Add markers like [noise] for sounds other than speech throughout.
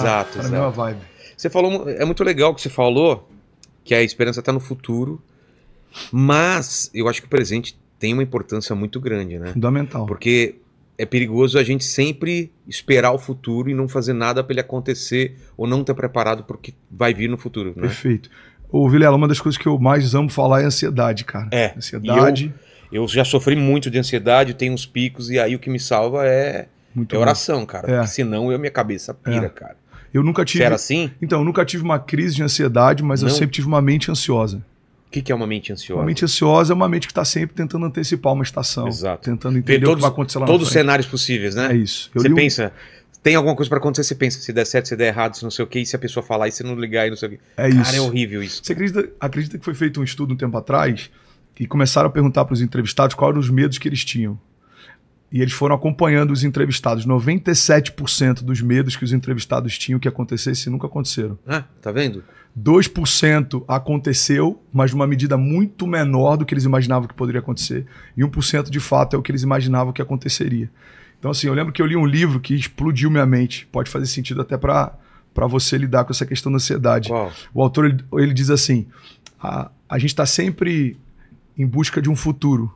exato, exato. mesma vibe. Você falou, é muito legal que você falou que a esperança está no futuro, mas eu acho que o presente tem uma importância muito grande, né? Fundamental. Porque é perigoso a gente sempre esperar o futuro e não fazer nada para ele acontecer ou não estar tá preparado porque vai vir no futuro. Né? Perfeito. Ô, Vilela, uma das coisas que eu mais amo falar é ansiedade, cara. É. Ansiedade. Eu, eu, já sofri muito de ansiedade, tenho uns picos, e aí o que me salva é, é oração, cara. É. Porque senão eu, minha cabeça pira, é. cara. Eu nunca tive. Você era assim? Então, eu nunca tive uma crise de ansiedade, mas Não. eu sempre tive uma mente ansiosa. O que, que, é uma mente ansiosa? Uma mente ansiosa é uma mente que está sempre tentando antecipar uma estação. Exato. Tentando entender todos, o que vai acontecer lá Todos os cenários possíveis, né? É isso. Eu você pensa, um... tem alguma coisa para acontecer, você pensa, se der certo, se der errado, se não sei o quê, e se a pessoa falar, e se não ligar, e não sei o quê. É Cara, isso. é horrível isso. Você acredita, acredita que foi feito um estudo um tempo atrás e começaram a perguntar para os entrevistados quais eram os medos que eles tinham? E eles foram acompanhando os entrevistados. 97% dos medos que os entrevistados tinham que acontecesse nunca aconteceram. Ah, tá vendo? 2% aconteceu, mas numa medida muito menor do que eles imaginavam que poderia acontecer. E 1% de fato é o que eles imaginavam que aconteceria. Então, assim, eu lembro que eu li um livro que explodiu minha mente. Pode fazer sentido até para você lidar com essa questão da ansiedade. O autor ele, ele diz assim: a, a gente está sempre em busca de um futuro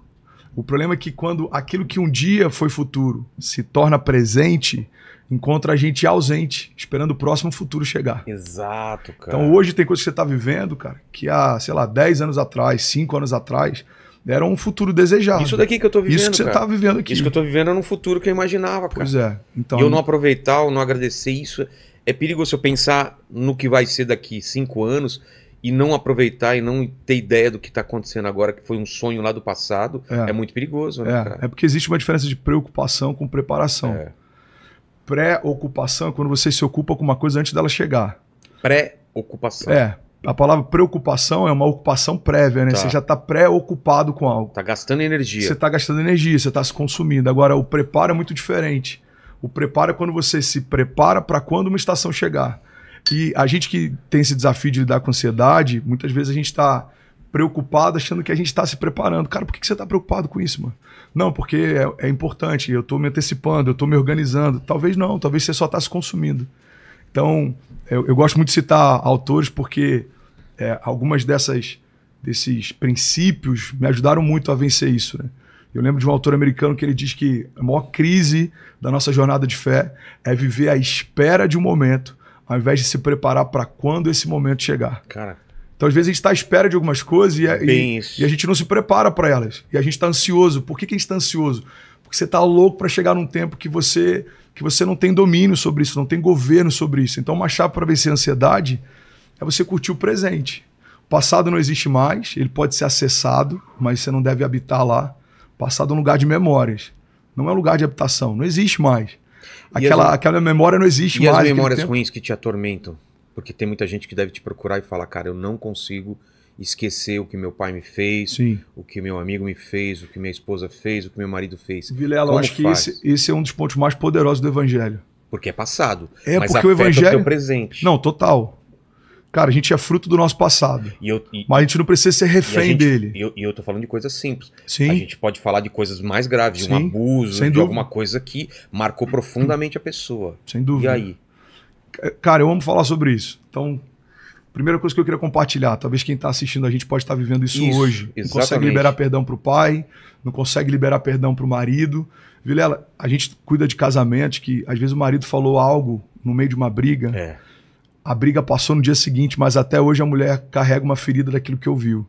o problema é que quando aquilo que um dia foi futuro se torna presente, encontra a gente ausente, esperando o próximo futuro chegar. Exato, cara. Então hoje tem coisa que você está vivendo, cara, que há, sei lá, 10 anos atrás, 5 anos atrás, era um futuro desejado. Isso daqui que eu estou vivendo. Isso que você está vivendo aqui. Isso que eu estou vivendo era um futuro que eu imaginava, cara. Pois é. Então... E eu não aproveitar, eu não agradecer isso. É perigoso eu pensar no que vai ser daqui 5 anos e não aproveitar e não ter ideia do que está acontecendo agora, que foi um sonho lá do passado, é, é muito perigoso, né, é. Cara? É porque existe uma diferença de preocupação com preparação. É. Pré-ocupação é quando você se ocupa com uma coisa antes dela chegar. Pré-ocupação. É. A palavra preocupação é uma ocupação prévia, né? Tá. Você já está pré-ocupado com algo. Está gastando energia. Você está gastando energia, você está se consumindo. Agora, o preparo é muito diferente. O preparo é quando você se prepara para quando uma estação chegar. E a gente que tem esse desafio de lidar com ansiedade, muitas vezes a gente está preocupado achando que a gente está se preparando. Cara, por que, que você está preocupado com isso, mano? Não, porque é, é importante, eu estou me antecipando, eu estou me organizando. Talvez não, talvez você só está se consumindo. Então, eu, eu, gosto muito de citar autores porque é, algumas dessas desses princípios me ajudaram muito a vencer isso, né? Eu lembro de um autor americano que ele diz que a maior crise da nossa jornada de fé é viver à espera de um momento ao invés de se preparar para quando esse momento chegar. Cara. Então, às vezes, a gente está à espera de algumas coisas e, é, e, e a gente não se prepara para elas. E a gente está ansioso. Por que, que a gente está ansioso? Porque você está louco para chegar num tempo que você, que você não tem domínio sobre isso, não tem governo sobre isso. Então, uma chave para vencer a ansiedade é você curtir o presente. O passado não existe mais, ele pode ser acessado, mas você não deve habitar lá. O passado é um lugar de memórias, não é um lugar de habitação, não existe mais. Aquela, as... aquela memória não existe e mais. E as memórias ruins que te atormentam? Porque tem muita gente que deve te procurar e falar, cara, eu não consigo esquecer o que meu pai me fez, Sim. o que meu amigo me fez, o que minha esposa fez, o que meu marido fez. Vilela, Como eu acho faz? que esse, esse é um dos pontos mais poderosos do evangelho. Porque é passado. É, mas porque o evangelho. O presente. Não, total. Cara, a gente é fruto do nosso passado. E eu, e, mas a gente não precisa ser refém gente, dele. E eu, e eu tô falando de coisas simples. Sim. A gente pode falar de coisas mais graves, Sim, um abuso, de dúvida. alguma coisa que marcou profundamente a pessoa. Sem dúvida. E aí? Cara, eu amo falar sobre isso. Então, primeira coisa que eu queria compartilhar, talvez quem está assistindo a gente pode estar tá vivendo isso, isso hoje. Exatamente. Não consegue liberar perdão para o pai, não consegue liberar perdão para o marido. Vilela, a gente cuida de casamentos que às vezes o marido falou algo no meio de uma briga. É a briga passou no dia seguinte, mas até hoje a mulher carrega uma ferida daquilo que ouviu.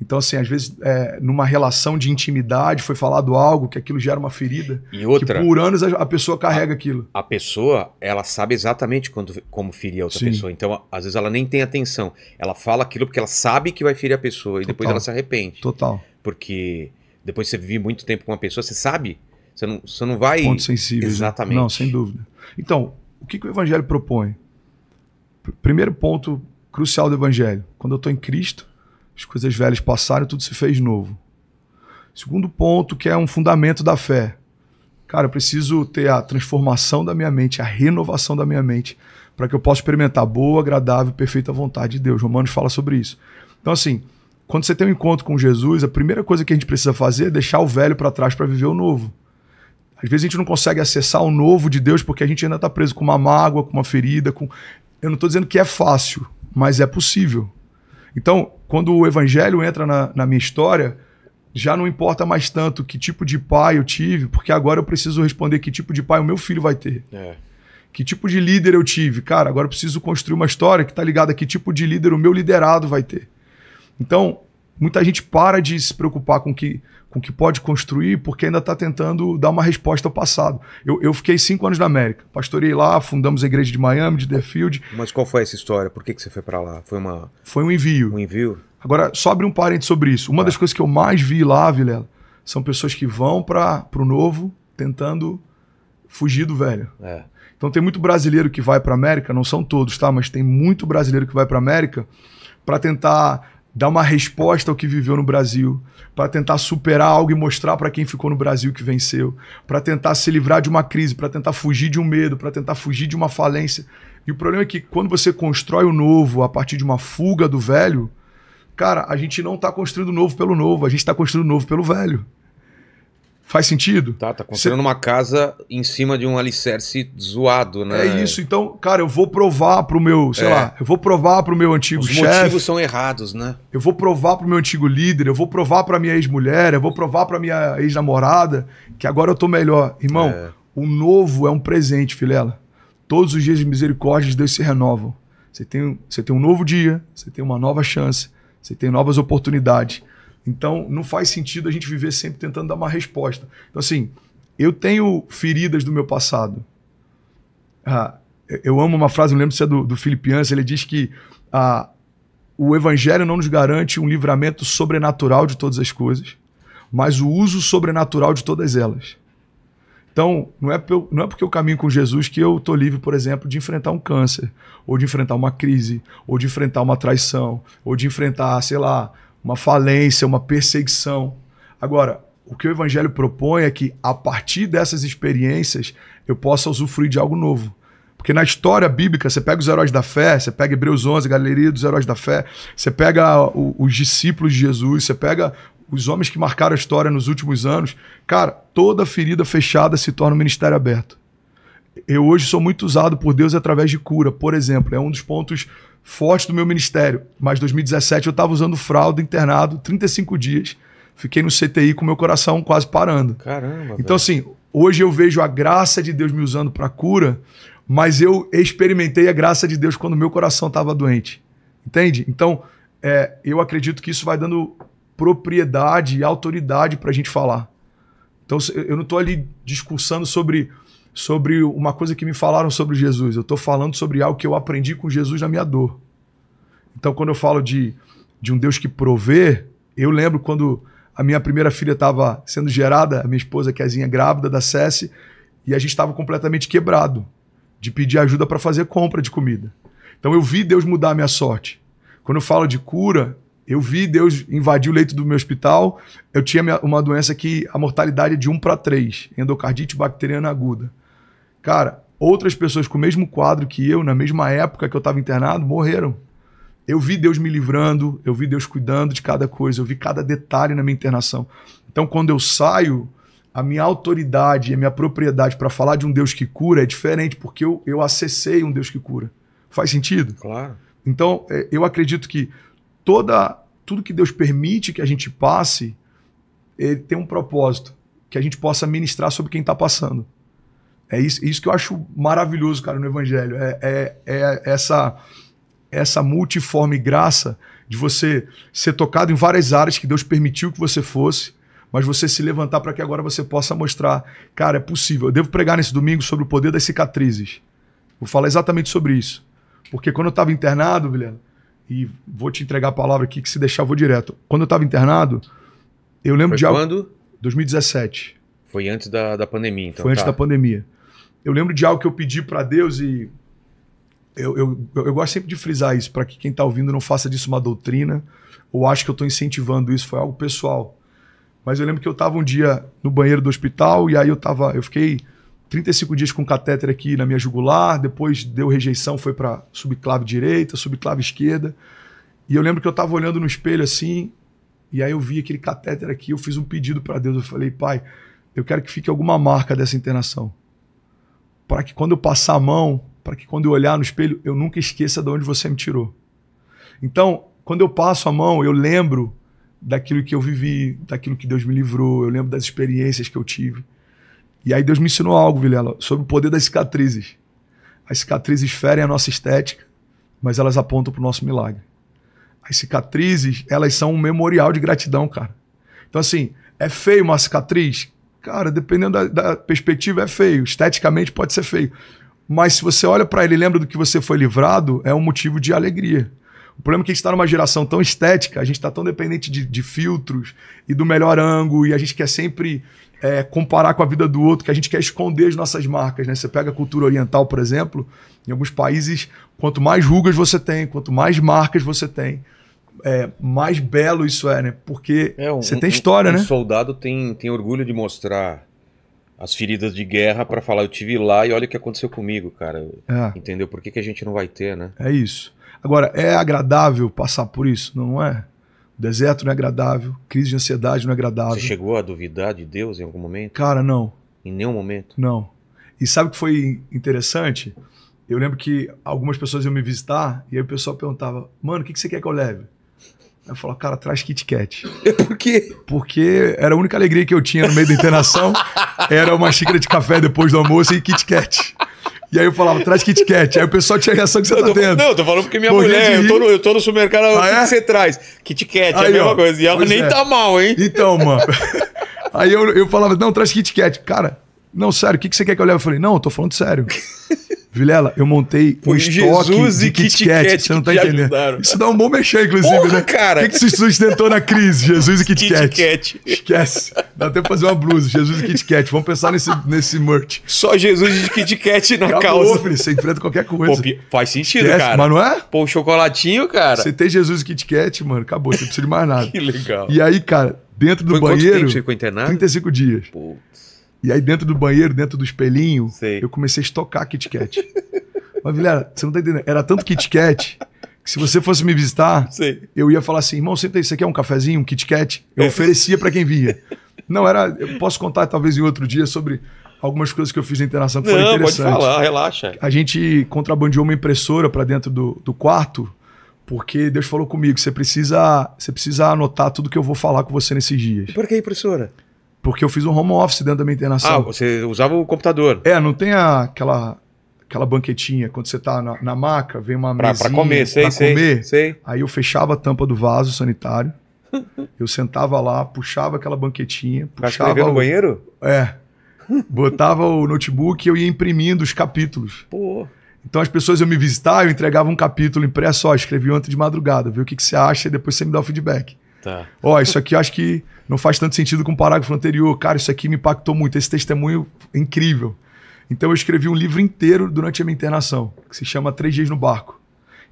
Então, assim, às vezes, é, numa relação de intimidade, foi falado algo que aquilo gera uma ferida. E outra. Que por anos a, a pessoa carrega a, aquilo. A pessoa, ela sabe exatamente quando, como ferir a outra Sim. pessoa. Então, às vezes, ela nem tem atenção. Ela fala aquilo porque ela sabe que vai ferir a pessoa. E Total. depois ela se arrepende. Total. Porque depois você vive muito tempo com uma pessoa, você sabe. Você não, você não vai. Ponto sensível. Né? Exatamente. Não, sem dúvida. Então, o que, que o evangelho propõe? primeiro ponto crucial do evangelho. Quando eu estou em Cristo, as coisas velhas passaram, tudo se fez novo. Segundo ponto, que é um fundamento da fé. Cara, eu preciso ter a transformação da minha mente, a renovação da minha mente, para que eu possa experimentar a boa, agradável, perfeita vontade de Deus. Romanos fala sobre isso. Então, assim, quando você tem um encontro com Jesus, a primeira coisa que a gente precisa fazer é deixar o velho para trás para viver o novo. Às vezes a gente não consegue acessar o novo de Deus porque a gente ainda está preso com uma mágoa, com uma ferida, com eu não estou dizendo que é fácil, mas é possível. Então, quando o evangelho entra na, na minha história, já não importa mais tanto que tipo de pai eu tive, porque agora eu preciso responder que tipo de pai o meu filho vai ter. É. Que tipo de líder eu tive? Cara, agora eu preciso construir uma história que está ligada a que tipo de líder o meu liderado vai ter. Então, muita gente para de se preocupar com que, o com que pode construir porque ainda está tentando dar uma resposta ao passado. Eu, eu, fiquei cinco anos na América, pastorei lá, fundamos a igreja de Miami, de Deerfield. Mas qual foi essa história? Por que, que você foi para lá? Foi uma foi um envio. Um envio. Agora, só abrir um parênteses sobre isso. Uma ah. das coisas que eu mais vi lá, Vilela, são pessoas que vão para o novo tentando fugir do velho. É. Então tem muito brasileiro que vai para América, não são todos, tá? Mas tem muito brasileiro que vai para América para tentar dar uma resposta ao que viveu no Brasil, para tentar superar algo e mostrar para quem ficou no Brasil que venceu, para tentar se livrar de uma crise, para tentar fugir de um medo, para tentar fugir de uma falência. E o problema é que quando você constrói o novo a partir de uma fuga do velho, cara, a gente não está construindo o novo pelo novo, a gente está construindo o novo pelo velho. Faz sentido? Tá, tá construindo Cê... uma casa em cima de um alicerce zoado, né? É isso. Então, cara, eu vou provar pro meu, sei é. lá, eu vou provar pro meu antigo chefe. Os chef, motivos são errados, né? Eu vou provar pro meu antigo líder, eu vou provar pra minha ex-mulher, eu vou provar pra minha ex-namorada que agora eu tô melhor. Irmão, é. o novo é um presente, filela. Todos os dias de misericórdia de Deus se renovam. Você tem, você tem um novo dia, você tem uma nova chance, você tem novas oportunidades. Então, não faz sentido a gente viver sempre tentando dar uma resposta. Então, assim, eu tenho feridas do meu passado. Ah, eu amo uma frase, não lembro se é do, do Filipians, ele diz que ah, o evangelho não nos garante um livramento sobrenatural de todas as coisas, mas o uso sobrenatural de todas elas. Então, não é, não é porque eu caminho com Jesus que eu estou livre, por exemplo, de enfrentar um câncer, ou de enfrentar uma crise, ou de enfrentar uma traição, ou de enfrentar, sei lá, uma falência, uma perseguição. Agora, o que o evangelho propõe é que a partir dessas experiências eu possa usufruir de algo novo. Porque na história bíblica, você pega os heróis da fé, você pega Hebreus 11, Galeria dos Heróis da Fé, você pega o, os discípulos de Jesus, você pega os homens que marcaram a história nos últimos anos. Cara, toda ferida fechada se torna um ministério aberto eu hoje sou muito usado por Deus através de cura, por exemplo. É um dos pontos fortes do meu ministério. Mas 2017 eu estava usando fralda, internado, 35 dias. Fiquei no CTI com meu coração quase parando. Caramba. Então, velho. assim, hoje eu vejo a graça de Deus me usando para cura, mas eu experimentei a graça de Deus quando meu coração estava doente. Entende? Então, é, eu acredito que isso vai dando propriedade e autoridade para a gente falar. Então, eu não estou ali discursando sobre sobre uma coisa que me falaram sobre Jesus. Eu estou falando sobre algo que eu aprendi com Jesus na minha dor. Então, quando eu falo de, de um Deus que provê, eu lembro quando a minha primeira filha estava sendo gerada, a minha esposa, Kezinha, é grávida da Cesse, e a gente estava completamente quebrado de pedir ajuda para fazer compra de comida. Então, eu vi Deus mudar a minha sorte. Quando eu falo de cura, eu vi Deus invadir o leito do meu hospital. Eu tinha uma doença que a mortalidade é de 1 para 3, endocardite bacteriana aguda. Cara, outras pessoas com o mesmo quadro que eu, na mesma época que eu estava internado, morreram. Eu vi Deus me livrando, eu vi Deus cuidando de cada coisa, eu vi cada detalhe na minha internação. Então, quando eu saio, a minha autoridade e a minha propriedade para falar de um Deus que cura é diferente, porque eu, eu acessei um Deus que cura. Faz sentido? Claro. Então, é, eu acredito que toda tudo que Deus permite que a gente passe, ele tem um propósito, que a gente possa ministrar sobre quem está passando. É isso, isso que eu acho maravilhoso, cara, no Evangelho. É, é, é essa, essa multiforme graça de você ser tocado em várias áreas que Deus permitiu que você fosse, mas você se levantar para que agora você possa mostrar, cara, é possível. Eu devo pregar nesse domingo sobre o poder das cicatrizes. Vou falar exatamente sobre isso. Porque quando eu estava internado, Vilhena, e vou te entregar a palavra aqui, que se deixar eu vou direto. Quando eu estava internado, eu lembro Foi de... quando? 2017. Foi antes da, da pandemia, então. Foi antes tá. da pandemia. Eu lembro de algo que eu pedi para Deus e eu, eu, eu, gosto sempre de frisar isso, para que quem está ouvindo não faça disso uma doutrina, ou acho que eu estou incentivando isso, foi algo pessoal. Mas eu lembro que eu estava um dia no banheiro do hospital, e aí eu tava, eu fiquei 35 dias com catéter aqui na minha jugular, depois deu rejeição, foi para subclave direita, subclave esquerda. E eu lembro que eu estava olhando no espelho assim, e aí eu vi aquele catéter aqui, eu fiz um pedido para Deus, eu falei, pai, eu quero que fique alguma marca dessa internação para que quando eu passar a mão, para que quando eu olhar no espelho, eu nunca esqueça de onde você me tirou. Então, quando eu passo a mão, eu lembro daquilo que eu vivi, daquilo que Deus me livrou, eu lembro das experiências que eu tive. E aí Deus me ensinou algo, Vilela, sobre o poder das cicatrizes. As cicatrizes ferem a nossa estética, mas elas apontam para o nosso milagre. As cicatrizes, elas são um memorial de gratidão, cara. Então, assim, é feio uma cicatriz? Cara, dependendo da, da perspectiva, é feio. Esteticamente pode ser feio. Mas se você olha para ele e lembra do que você foi livrado, é um motivo de alegria. O problema é que a gente está numa geração tão estética, a gente está tão dependente de, de, filtros e do melhor ângulo, e a gente quer sempre é, comparar com a vida do outro, que a gente quer esconder as nossas marcas. Né? Você pega a cultura oriental, por exemplo, em alguns países, quanto mais rugas você tem, quanto mais marcas você tem, é, mais belo isso é, né? Porque é um, você tem história, um, um né? Um soldado tem, tem orgulho de mostrar as feridas de guerra para falar, eu tive lá e olha o que aconteceu comigo, cara. É. Entendeu? Por que, que a gente não vai ter, né? É isso. Agora, é agradável passar por isso, não é? O deserto não é agradável, crise de ansiedade não é agradável. Você chegou a duvidar de Deus em algum momento? Cara, não. Em nenhum momento? Não. E sabe o que foi interessante? Eu lembro que algumas pessoas iam me visitar e aí o pessoal perguntava, mano, o que, que você quer que eu leve? Eu falo, cara, traz Kit Kat. [laughs] Por quê? Porque era a única alegria que eu tinha no meio da internação, era uma xícara de café depois do almoço e Kit Kat. E aí eu falava, traz Kit Kat. Aí o pessoal tinha a reação que você tá tendo. Não, eu tô falando porque minha Morria mulher, eu tô, no, eu tô no supermercado, ah, o que, é? que, você traz? Kit Kat, aí, é a mesma ó, coisa. E ela nem é. tá mal, hein? Então, mano. [laughs] aí eu, eu falava, não, traz Kit Kat. Cara, não, sério, o que, que você quer que eu leve? Eu falei, não, eu tô falando sério. [laughs] Vilela, eu montei um estoque Jesus de Kit, Kat, você não tá entendendo. Ajudaram. Isso dá um bom mexer, inclusive, Porra, né? cara! O que, que se sustentou na crise? Jesus e Kit, Kit Kat. Kat. Esquece. Dá até fazer uma blusa, Jesus e Kit Kat. Vamos pensar nesse, nesse merch. Só Jesus e Kit Kat na Acabou, causa. Filho, você enfrenta qualquer coisa. Pô, faz sentido, Esquece, cara. Mas não é? Pô, um chocolatinho, cara. Você tem Jesus e Kit Kat, mano, acabou. Você não precisa de mais nada. [laughs] que legal. E aí, cara, dentro do Foi banheiro... Quanto tempo você ficou internado? 35 dias. Putz. E aí, dentro do banheiro, dentro do espelhinho, Sei. eu comecei a estocar Kit Kat. [laughs] Mas, Vilhera, você não tá entendendo. Era tanto Kit Kat que se você fosse me visitar, Sei. eu ia falar assim: irmão, senta aí, você quer é um cafezinho, um Kit Kat? Eu é. oferecia para quem vinha. Não, era. Eu posso contar, talvez, em outro dia, sobre algumas coisas que eu fiz na internação que não, foram interessantes. Pode falar, relaxa. A gente contrabandeou uma impressora para dentro do, do quarto, porque Deus falou comigo: você precisa, você precisa anotar tudo que eu vou falar com você nesses dias. Por que impressora? Porque eu fiz um home office dentro da minha internação. Ah, você usava o computador. É, não tem a, aquela aquela banquetinha, quando você tá na, na maca, vem uma mesa. mesinha comer, sei, pra sei, comer. Sei. Aí eu fechava a tampa do vaso sanitário, [laughs] eu sentava lá, puxava aquela banquetinha, puxava... Pra o... no banheiro? É. Botava o notebook e eu ia imprimindo os capítulos. Pô. Então as pessoas iam me visitar, eu entregava um capítulo impresso, ó, escrevi ontem de madrugada, viu o que, que você acha e depois você me dá o feedback. Tá. Ó, isso aqui acho que não faz tanto sentido com o parágrafo anterior. Cara, isso aqui me impactou muito. Esse testemunho é incrível. Então eu escrevi um livro inteiro durante a minha internação, que se chama Três Dias no Barco.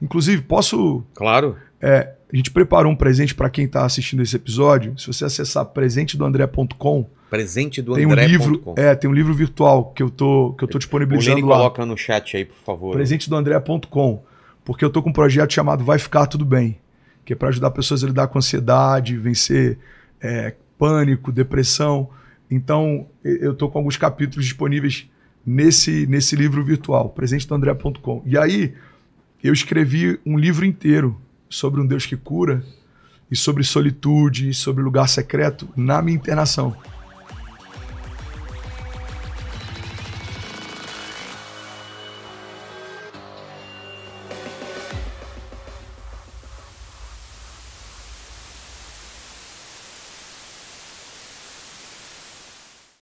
Inclusive, posso. Claro. É, a gente preparou um presente para quem está assistindo esse episódio. Se você acessar presentedoandré.com, presente do tem um livro, é, tem um livro virtual que eu tô que eu tô disponibilizando o lá. coloca no chat aí, por favor. presente do André.com, porque eu tô com um projeto chamado Vai ficar tudo bem que é para ajudar pessoas a lidar com ansiedade, vencer é, pânico, depressão. Então, eu estou com alguns capítulos disponíveis nesse, nesse livro virtual, presente André.com. E aí, eu escrevi um livro inteiro sobre um Deus que cura e sobre solitude, sobre lugar secreto na minha internação.